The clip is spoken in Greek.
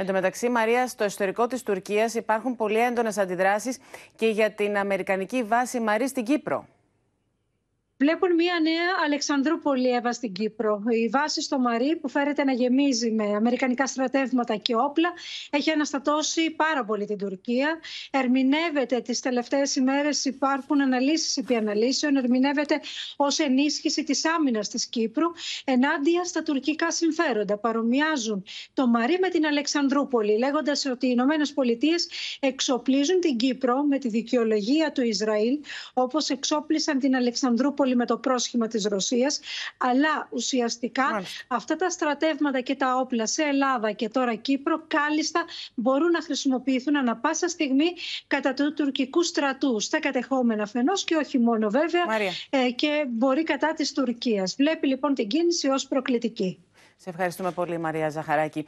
Εν τω μεταξύ, Μαρία, στο ιστορικό της Τουρκίας υπάρχουν πολύ έντονες αντιδράσεις και για την Αμερικανική βάση Μαρή στην Κύπρο. Βλέπουν μια νέα Αλεξανδρούπολη Εύα στην Κύπρο. Η βάση στο Μαρί που φέρεται να γεμίζει με αμερικανικά στρατεύματα και όπλα έχει αναστατώσει πάρα πολύ την Τουρκία. Ερμηνεύεται τις τελευταίες ημέρες υπάρχουν αναλύσεις επί αναλύσεων. Ερμηνεύεται ως ενίσχυση της άμυνας της Κύπρου ενάντια στα τουρκικά συμφέροντα. Παρομοιάζουν το Μαρί με την Αλεξανδρούπολη λέγοντας ότι οι Ηνωμένες Πολιτείες εξοπλίζουν την Κύπρο με τη δικαιολογία του Ισραήλ όπως εξόπλισαν την Αλεξανδρούπολη με το πρόσχημα της Ρωσίας, αλλά ουσιαστικά αυτά τα στρατεύματα και τα όπλα σε Ελλάδα και τώρα Κύπρο κάλλιστα μπορούν να χρησιμοποιηθούν ανα πάσα στιγμή κατά του τουρκικού στρατού στα κατεχόμενα φαινός και όχι μόνο βέβαια ε, και μπορεί κατά της Τουρκίας. Βλέπει λοιπόν την κίνηση ως προκλητική. Σε ευχαριστούμε πολύ Μαρία Ζαχαράκη.